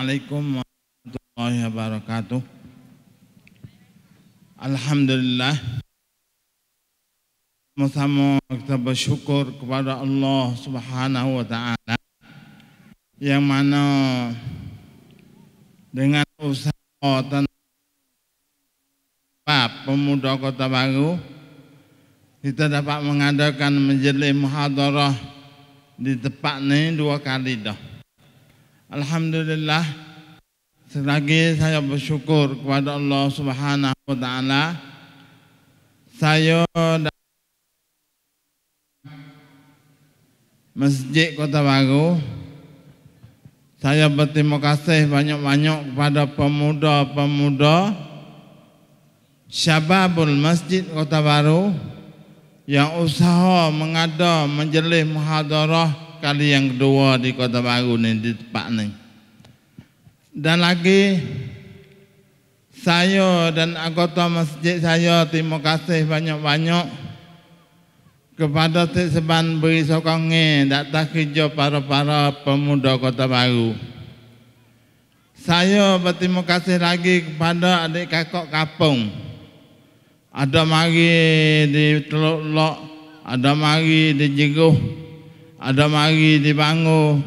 Assalamualaikum warahmatullahi wabarakatuh. Alhamdulillah. Sama-sama kita bersyukur kepada Allah Subhanahu wa taala yang mana dengan usaha tanpa pemuda kota baru kita dapat mengadakan majlis muhadarah di tempat ini dua kali dah. Alhamdulillah Selagi saya bersyukur kepada Allah Subhanahu wa taala saya Masjid Kota Baru saya berterima kasih banyak-banyak kepada pemuda-pemuda Syababul Masjid Kota Baru yang usaha mengada menjelih muhadarah kali yang kedua di Kota Baru ni di tempat ini. Dan lagi, saya dan anggota masjid saya terima kasih banyak-banyak kepada Tik Seban beri sokongnya dan tak kerja para-para pemuda Kota Baru. Saya berterima kasih lagi kepada adik kakak kapung. Ada mari di Teluk Lok, ada mari di Jeruh, ada mari di Bangau,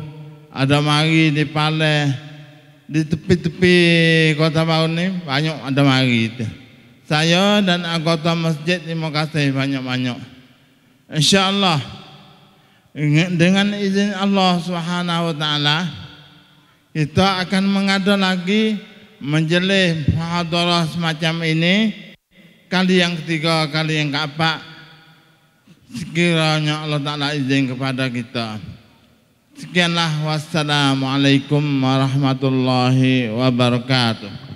ada mari di Palai, di tepi-tepi kota Bangau ni banyak ada mari itu. Saya dan anggota masjid terima kasih banyak-banyak. Insyaallah dengan izin Allah Subhanahu wa taala kita akan mengada lagi menjelih hadirah semacam ini kali yang ketiga, kali yang keempat sekiranya Allah Ta'ala izin kepada kita. Sekianlah wassalamualaikum warahmatullahi wabarakatuh.